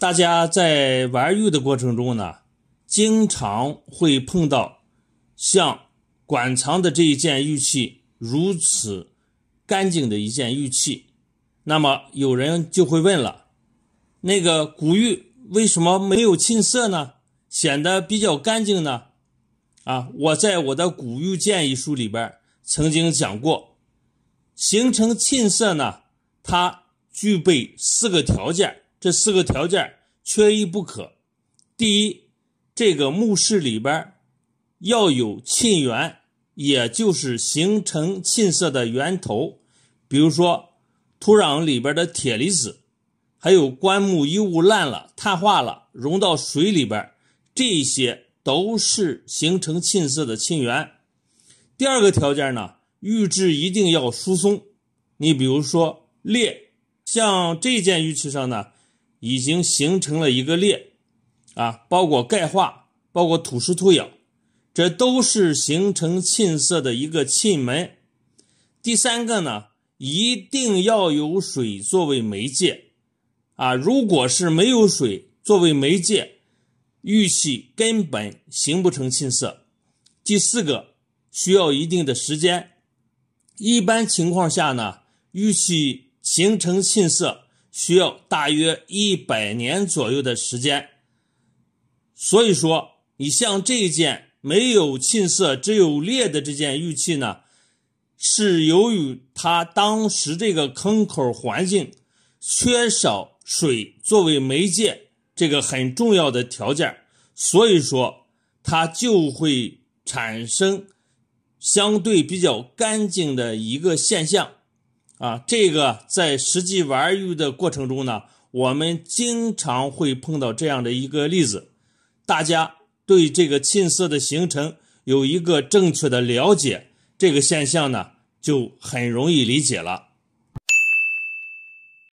大家在玩玉的过程中呢，经常会碰到像馆藏的这一件玉器如此干净的一件玉器。那么有人就会问了，那个古玉为什么没有沁色呢？显得比较干净呢？啊，我在我的《古玉鉴》一书里边曾经讲过，形成沁色呢，它具备四个条件。这四个条件缺一不可。第一，这个墓室里边要有沁园，也就是形成沁色的源头，比如说土壤里边的铁离子，还有棺木衣物烂了、碳化了，融到水里边，这些都是形成沁色的沁源。第二个条件呢，玉质一定要疏松。你比如说裂，像这件玉器上呢。已经形成了一个裂，啊，包括钙化，包括土石土咬，这都是形成沁色的一个沁门。第三个呢，一定要有水作为媒介，啊，如果是没有水作为媒介，玉器根本形不成沁色。第四个，需要一定的时间，一般情况下呢，玉器形成沁色。需要大约一百年左右的时间，所以说，你像这件没有沁色只有裂的这件玉器呢，是由于它当时这个坑口环境缺少水作为媒介这个很重要的条件，所以说它就会产生相对比较干净的一个现象。啊，这个在实际玩玉的过程中呢，我们经常会碰到这样的一个例子。大家对这个沁色的形成有一个正确的了解，这个现象呢就很容易理解了。